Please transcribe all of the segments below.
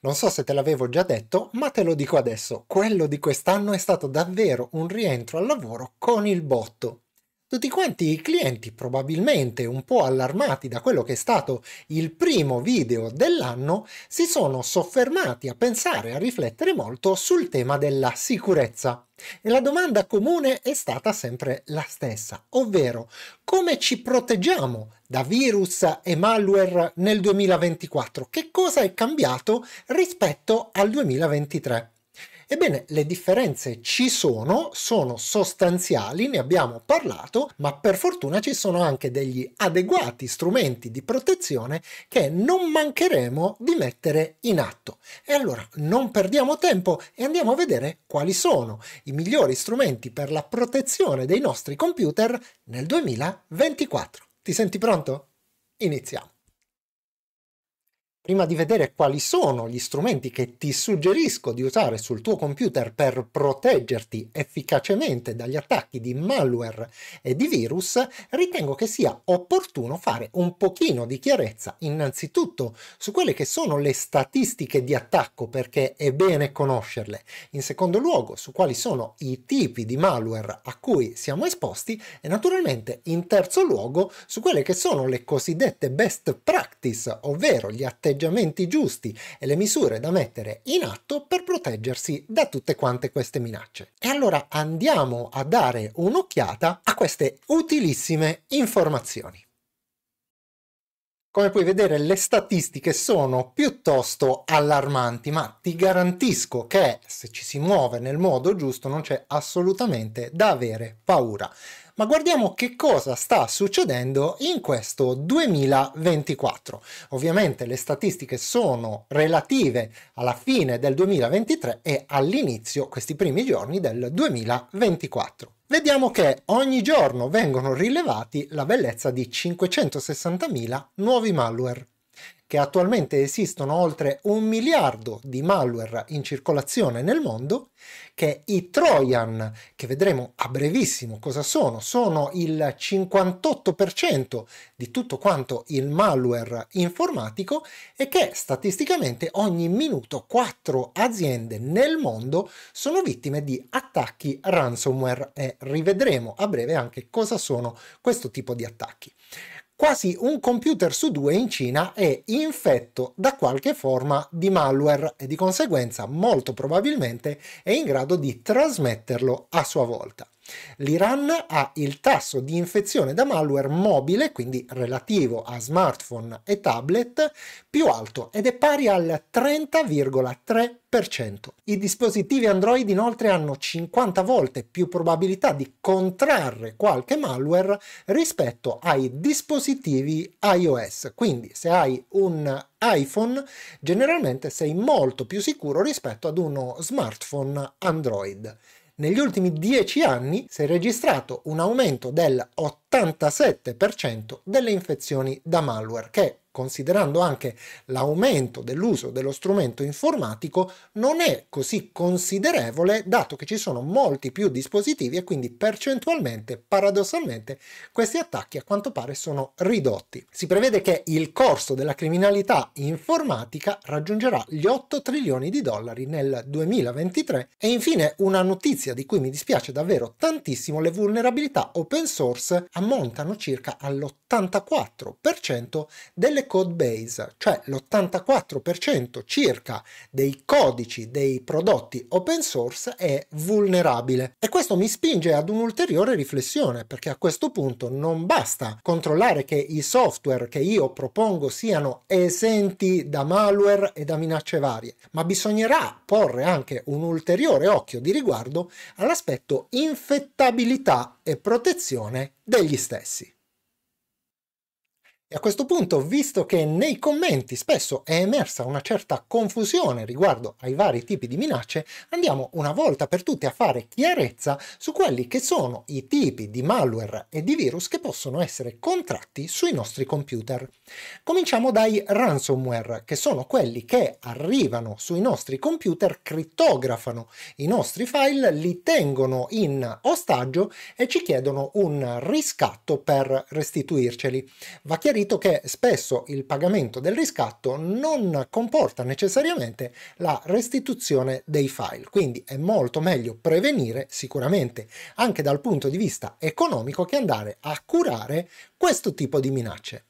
Non so se te l'avevo già detto, ma te lo dico adesso. Quello di quest'anno è stato davvero un rientro al lavoro con il botto. Tutti quanti i clienti probabilmente un po' allarmati da quello che è stato il primo video dell'anno si sono soffermati a pensare, a riflettere molto sul tema della sicurezza. E la domanda comune è stata sempre la stessa, ovvero come ci proteggiamo da virus e malware nel 2024? Che cosa è cambiato rispetto al 2023? Ebbene, le differenze ci sono, sono sostanziali, ne abbiamo parlato, ma per fortuna ci sono anche degli adeguati strumenti di protezione che non mancheremo di mettere in atto. E allora non perdiamo tempo e andiamo a vedere quali sono i migliori strumenti per la protezione dei nostri computer nel 2024. Ti senti pronto? Iniziamo! prima di vedere quali sono gli strumenti che ti suggerisco di usare sul tuo computer per proteggerti efficacemente dagli attacchi di malware e di virus, ritengo che sia opportuno fare un pochino di chiarezza innanzitutto su quelle che sono le statistiche di attacco perché è bene conoscerle, in secondo luogo su quali sono i tipi di malware a cui siamo esposti e naturalmente in terzo luogo su quelle che sono le cosiddette best practice, ovvero gli atteggiamenti atteggiamenti giusti e le misure da mettere in atto per proteggersi da tutte quante queste minacce. E allora andiamo a dare un'occhiata a queste utilissime informazioni. Come puoi vedere le statistiche sono piuttosto allarmanti, ma ti garantisco che se ci si muove nel modo giusto non c'è assolutamente da avere paura ma guardiamo che cosa sta succedendo in questo 2024. Ovviamente le statistiche sono relative alla fine del 2023 e all'inizio, questi primi giorni del 2024 vediamo che ogni giorno vengono rilevati la bellezza di 560.000 nuovi malware che attualmente esistono oltre un miliardo di malware in circolazione nel mondo, che i Trojan, che vedremo a brevissimo cosa sono, sono il 58% di tutto quanto il malware informatico e che statisticamente ogni minuto quattro aziende nel mondo sono vittime di attacchi ransomware e rivedremo a breve anche cosa sono questo tipo di attacchi quasi un computer su due in Cina è infetto da qualche forma di malware e di conseguenza molto probabilmente è in grado di trasmetterlo a sua volta. L'Iran ha il tasso di infezione da malware mobile, quindi relativo a smartphone e tablet, più alto ed è pari al 30,3%. I dispositivi Android inoltre hanno 50 volte più probabilità di contrarre qualche malware rispetto ai dispositivi iOS. Quindi se hai un iPhone generalmente sei molto più sicuro rispetto ad uno smartphone Android negli ultimi 10 anni si è registrato un aumento del 87% delle infezioni da malware, che considerando anche l'aumento dell'uso dello strumento informatico, non è così considerevole dato che ci sono molti più dispositivi e quindi percentualmente, paradossalmente, questi attacchi a quanto pare sono ridotti. Si prevede che il corso della criminalità informatica raggiungerà gli 8 trilioni di dollari nel 2023 e infine una notizia di cui mi dispiace davvero tantissimo, le vulnerabilità open source ammontano circa all'84% delle code cioè l'84% circa dei codici dei prodotti open source è vulnerabile. E questo mi spinge ad un'ulteriore riflessione, perché a questo punto non basta controllare che i software che io propongo siano esenti da malware e da minacce varie, ma bisognerà porre anche un ulteriore occhio di riguardo all'aspetto infettabilità e protezione degli stessi. E a questo punto, visto che nei commenti spesso è emersa una certa confusione riguardo ai vari tipi di minacce, andiamo una volta per tutte a fare chiarezza su quelli che sono i tipi di malware e di virus che possono essere contratti sui nostri computer. Cominciamo dai ransomware, che sono quelli che arrivano sui nostri computer, crittografano i nostri file, li tengono in ostaggio e ci chiedono un riscatto per restituirceli. Va chiarito chiarito che spesso il pagamento del riscatto non comporta necessariamente la restituzione dei file, quindi è molto meglio prevenire sicuramente anche dal punto di vista economico che andare a curare questo tipo di minacce.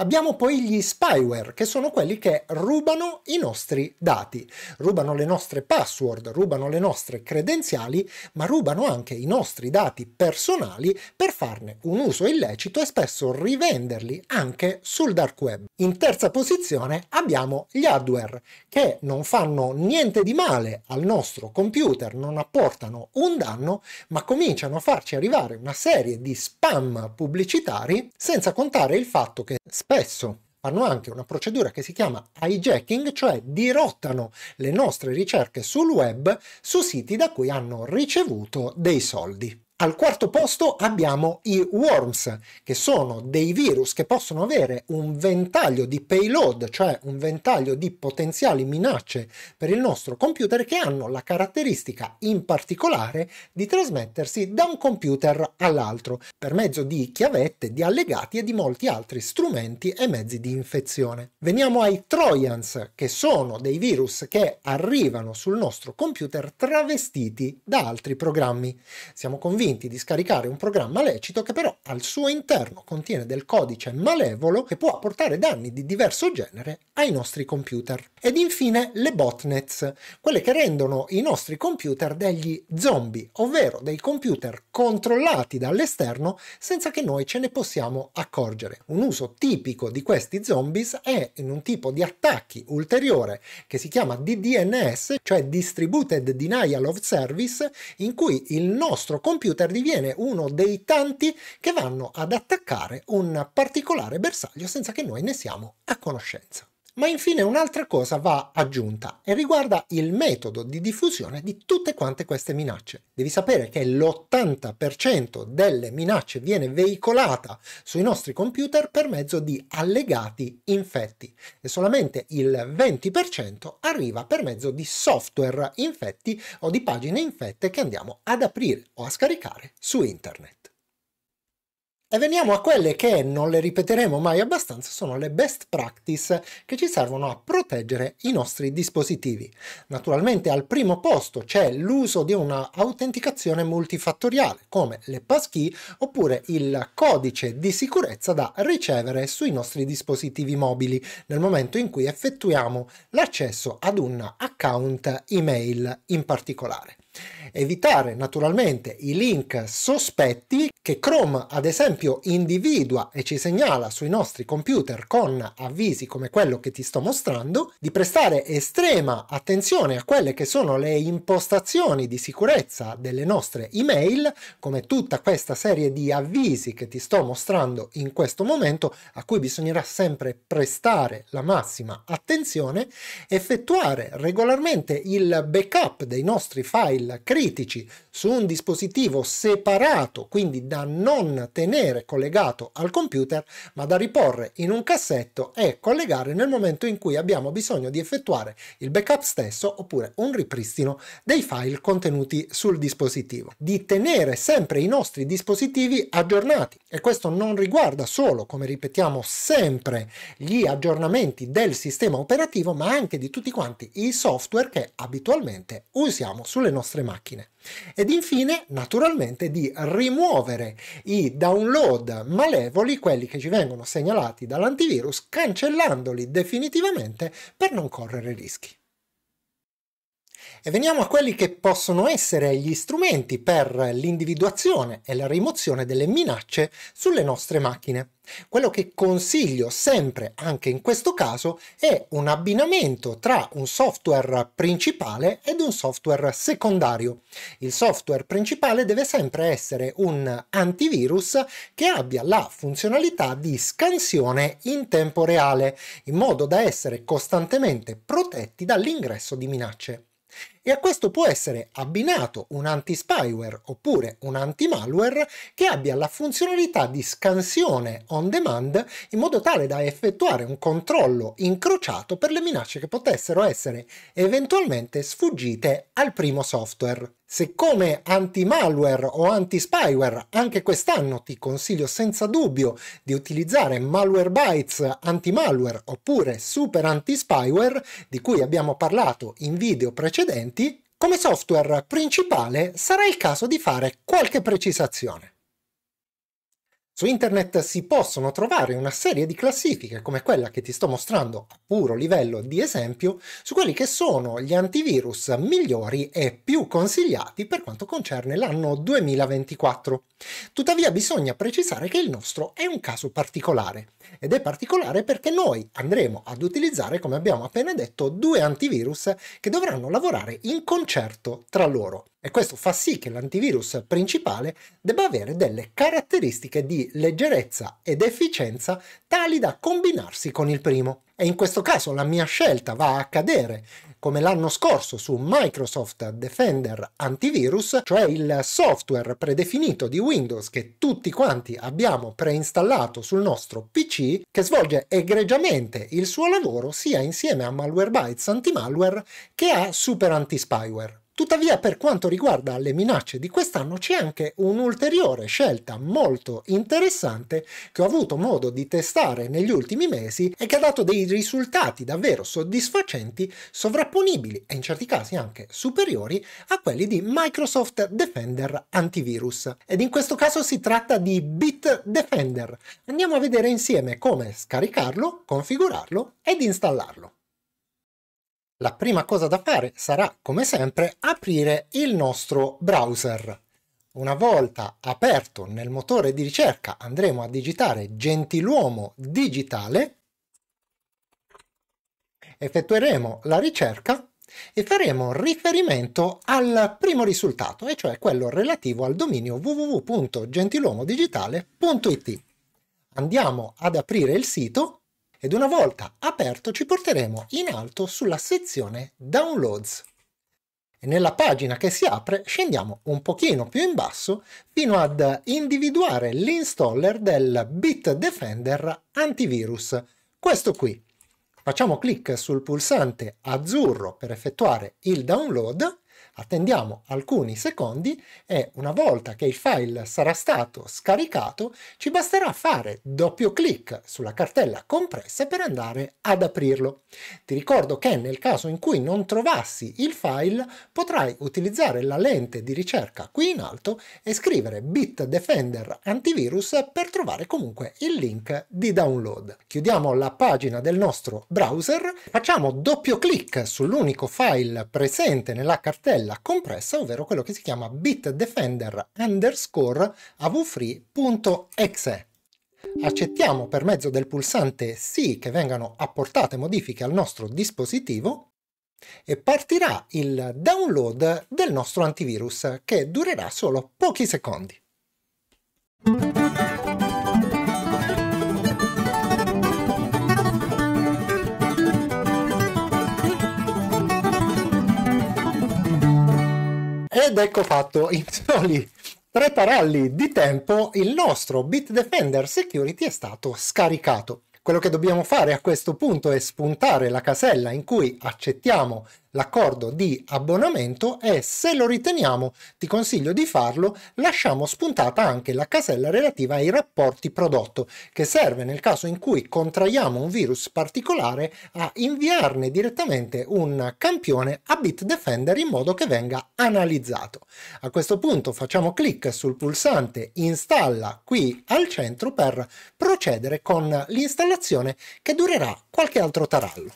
Abbiamo poi gli spyware, che sono quelli che rubano i nostri dati, rubano le nostre password, rubano le nostre credenziali, ma rubano anche i nostri dati personali per farne un uso illecito e spesso rivenderli anche sul dark web. In terza posizione abbiamo gli hardware, che non fanno niente di male al nostro computer, non apportano un danno, ma cominciano a farci arrivare una serie di spam pubblicitari, senza contare il fatto che Spesso fanno anche una procedura che si chiama hijacking, cioè dirottano le nostre ricerche sul web su siti da cui hanno ricevuto dei soldi. Al quarto posto abbiamo i worms, che sono dei virus che possono avere un ventaglio di payload, cioè un ventaglio di potenziali minacce per il nostro computer che hanno la caratteristica in particolare di trasmettersi da un computer all'altro per mezzo di chiavette, di allegati e di molti altri strumenti e mezzi di infezione. Veniamo ai trojans, che sono dei virus che arrivano sul nostro computer travestiti da altri programmi. Siamo convinti convinti di scaricare un programma lecito che però al suo interno contiene del codice malevolo che può portare danni di diverso genere ai nostri computer. Ed infine le botnets, quelle che rendono i nostri computer degli zombie, ovvero dei computer controllati dall'esterno senza che noi ce ne possiamo accorgere. Un uso tipico di questi zombies è in un tipo di attacchi ulteriore che si chiama DDNS, cioè Distributed Denial of Service, in cui il nostro computer computer diviene uno dei tanti che vanno ad attaccare un particolare bersaglio senza che noi ne siamo a conoscenza. Ma infine un'altra cosa va aggiunta e riguarda il metodo di diffusione di tutte quante queste minacce. Devi sapere che l'80% delle minacce viene veicolata sui nostri computer per mezzo di allegati infetti e solamente il 20% arriva per mezzo di software infetti o di pagine infette che andiamo ad aprire o a scaricare su internet. E veniamo a quelle che non le ripeteremo mai abbastanza, sono le best practice che ci servono a proteggere i nostri dispositivi. Naturalmente al primo posto c'è l'uso di un'autenticazione multifattoriale, come le passkey oppure il codice di sicurezza da ricevere sui nostri dispositivi mobili nel momento in cui effettuiamo l'accesso ad un account email in particolare. Evitare naturalmente i link sospetti che Chrome ad esempio individua e ci segnala sui nostri computer con avvisi come quello che ti sto mostrando, di prestare estrema attenzione a quelle che sono le impostazioni di sicurezza delle nostre email, come tutta questa serie di avvisi che ti sto mostrando in questo momento, a cui bisognerà sempre prestare la massima attenzione, effettuare regolarmente il backup dei nostri file Mozilla critici su un dispositivo separato, quindi da non tenere collegato al computer, ma da riporre in un cassetto e collegare nel momento in cui abbiamo bisogno di effettuare il backup stesso oppure un ripristino dei file contenuti sul dispositivo. Di tenere sempre i nostri dispositivi aggiornati e questo non riguarda solo, come ripetiamo sempre, gli aggiornamenti del sistema operativo, ma anche di tutti quanti i software che abitualmente usiamo sulle nostre vostre macchine. Ed infine, naturalmente, di rimuovere i download malevoli, quelli che ci vengono segnalati dall'antivirus, cancellandoli definitivamente per non correre rischi. E veniamo a quelli che possono essere gli strumenti per l'individuazione e la rimozione delle minacce sulle nostre macchine. Quello che consiglio sempre, anche in questo caso, è un abbinamento tra un software principale ed un software secondario. Il software principale deve sempre essere un antivirus che abbia la funzionalità di scansione in tempo reale, in modo da essere costantemente protetti dall'ingresso di minacce e a questo può essere abbinato un anti-spyware oppure un anti-malware che abbia la funzionalità di scansione on demand in modo tale da effettuare un controllo incrociato per le minacce che potessero essere eventualmente sfuggite al primo software. Se come anti-malware o anti-spyware anche quest'anno ti consiglio senza dubbio di utilizzare Malwarebytes anti-malware oppure Super anti-spyware di cui abbiamo parlato in video precedenti, come software principale sarà il caso di fare qualche precisazione. Su internet si possono trovare una serie di classifiche come quella che ti sto mostrando a puro livello di esempio su quelli che sono gli antivirus migliori e più consigliati per quanto concerne l'anno 2024. Tuttavia bisogna precisare che il nostro è un caso particolare ed è particolare perché noi andremo ad utilizzare, come abbiamo appena detto, due antivirus che dovranno lavorare in concerto tra loro e questo fa sì che l'antivirus principale debba avere delle caratteristiche di leggerezza ed efficienza tali da combinarsi con il primo. E in questo caso la mia scelta va a cadere, come l'anno scorso su Microsoft Defender Antivirus, cioè il software predefinito di Windows che tutti quanti abbiamo preinstallato sul nostro PC, che svolge egregiamente il suo lavoro sia insieme a Malwarebytes anti-malware che a Super Anti-Spyware. Tuttavia, per quanto riguarda le minacce di quest'anno, c'è anche un'ulteriore scelta molto interessante che ho avuto modo di testare negli ultimi mesi e che ha dato dei risultati davvero soddisfacenti, sovrapponibili e in certi casi anche superiori a quelli di Microsoft Defender antivirus. Ed in questo caso si tratta di Bit Defender. Andiamo a vedere insieme come scaricarlo, configurarlo ed installarlo la prima cosa da fare sarà, come sempre, aprire il nostro browser. Una volta aperto nel motore di ricerca andremo a digitare Gentiluomo Digitale, effettueremo la ricerca e faremo riferimento al primo risultato, e cioè quello relativo al dominio www.gentiluomodigitale.it. Andiamo ad aprire il sito ed una volta aperto ci porteremo in alto sulla sezione Downloads. E nella pagina che si apre scendiamo un pochino più in basso fino ad individuare l'installer del Bitdefender antivirus, questo qui. Facciamo clic sul pulsante azzurro per effettuare il download Attendiamo alcuni secondi e una volta che il file sarà stato scaricato ci basterà fare doppio clic sulla cartella compressa per andare ad aprirlo. Ti ricordo che nel caso in cui non trovassi il file potrai utilizzare la lente di ricerca qui in alto e scrivere Bitdefender antivirus per trovare comunque il link di download. Chiudiamo la pagina del nostro browser, facciamo doppio clic sull'unico file presente nella cartella della compressa, ovvero quello che si chiama bitdefender underscore avfree.exe. Accettiamo per mezzo del pulsante sì che vengano apportate modifiche al nostro dispositivo e partirà il download del nostro antivirus che durerà solo pochi secondi. Ed ecco fatto in soli tre paralli di tempo il nostro Bitdefender Security è stato scaricato. Quello che dobbiamo fare a questo punto è spuntare la casella in cui accettiamo L'accordo di abbonamento e se lo riteniamo, ti consiglio di farlo, lasciamo spuntata anche la casella relativa ai rapporti prodotto, che serve nel caso in cui contraiamo un virus particolare a inviarne direttamente un campione a Bitdefender in modo che venga analizzato. A questo punto facciamo clic sul pulsante installa qui al centro per procedere con l'installazione che durerà qualche altro tarallo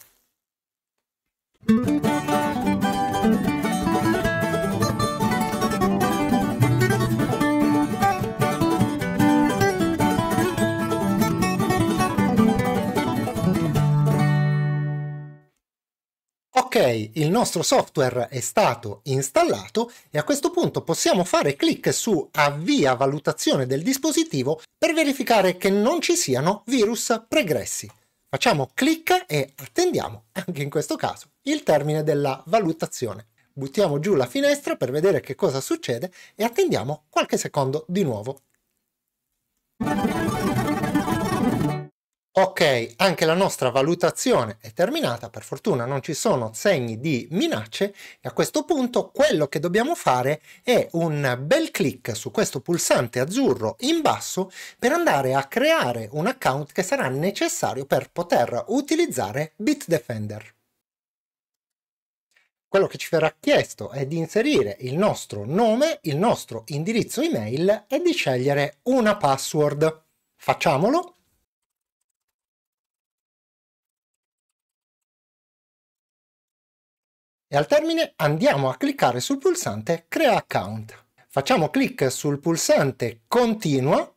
ok, il nostro software è stato installato e a questo punto possiamo fare clic su avvia valutazione del dispositivo per verificare che non ci siano virus pregressi. Facciamo clic e attendiamo, anche in questo caso, il termine della valutazione. Buttiamo giù la finestra per vedere che cosa succede e attendiamo qualche secondo di nuovo. Ok, anche la nostra valutazione è terminata, per fortuna non ci sono segni di minacce e a questo punto quello che dobbiamo fare è un bel clic su questo pulsante azzurro in basso per andare a creare un account che sarà necessario per poter utilizzare Bitdefender. Quello che ci verrà chiesto è di inserire il nostro nome, il nostro indirizzo email e di scegliere una password. Facciamolo! e al termine andiamo a cliccare sul pulsante Crea account. Facciamo clic sul pulsante Continua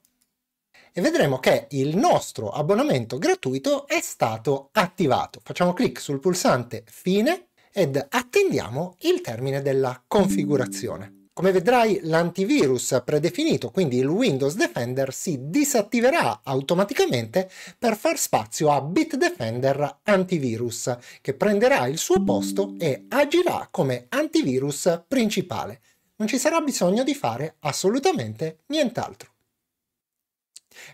e vedremo che il nostro abbonamento gratuito è stato attivato. Facciamo clic sul pulsante Fine ed attendiamo il termine della configurazione. Come vedrai l'antivirus predefinito, quindi il Windows Defender, si disattiverà automaticamente per far spazio a Bitdefender Antivirus, che prenderà il suo posto e agirà come antivirus principale. Non ci sarà bisogno di fare assolutamente nient'altro.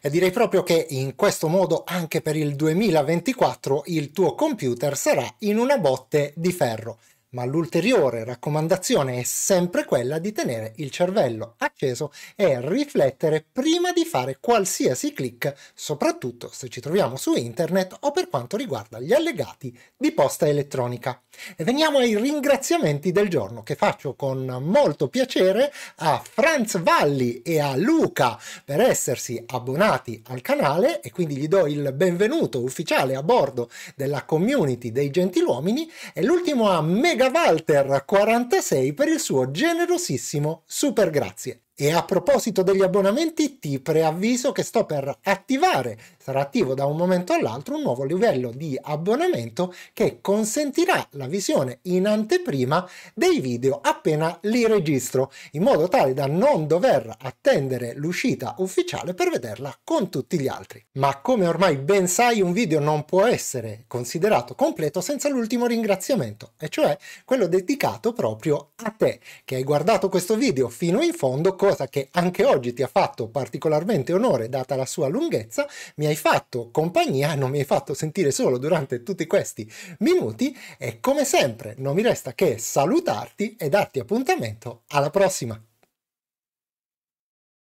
E direi proprio che in questo modo anche per il 2024 il tuo computer sarà in una botte di ferro ma l'ulteriore raccomandazione è sempre quella di tenere il cervello acceso e riflettere prima di fare qualsiasi click, soprattutto se ci troviamo su internet o per quanto riguarda gli allegati di posta elettronica. E veniamo ai ringraziamenti del giorno che faccio con molto piacere a Franz Valli e a Luca per essersi abbonati al canale e quindi gli do il benvenuto ufficiale a bordo della community dei gentiluomini e l'ultimo a Mega Valter46 per il suo generosissimo super grazie. E a proposito degli abbonamenti, ti preavviso che sto per attivare, sarà attivo da un momento all'altro, un nuovo livello di abbonamento che consentirà la visione in anteprima dei video appena li registro, in modo tale da non dover attendere l'uscita ufficiale per vederla con tutti gli altri. Ma come ormai ben sai, un video non può essere considerato completo senza l'ultimo ringraziamento, e cioè quello dedicato proprio a te, che hai guardato questo video fino in fondo cosa che anche oggi ti ha fatto particolarmente onore data la sua lunghezza, mi hai fatto compagnia, non mi hai fatto sentire solo durante tutti questi minuti e come sempre non mi resta che salutarti e darti appuntamento alla prossima.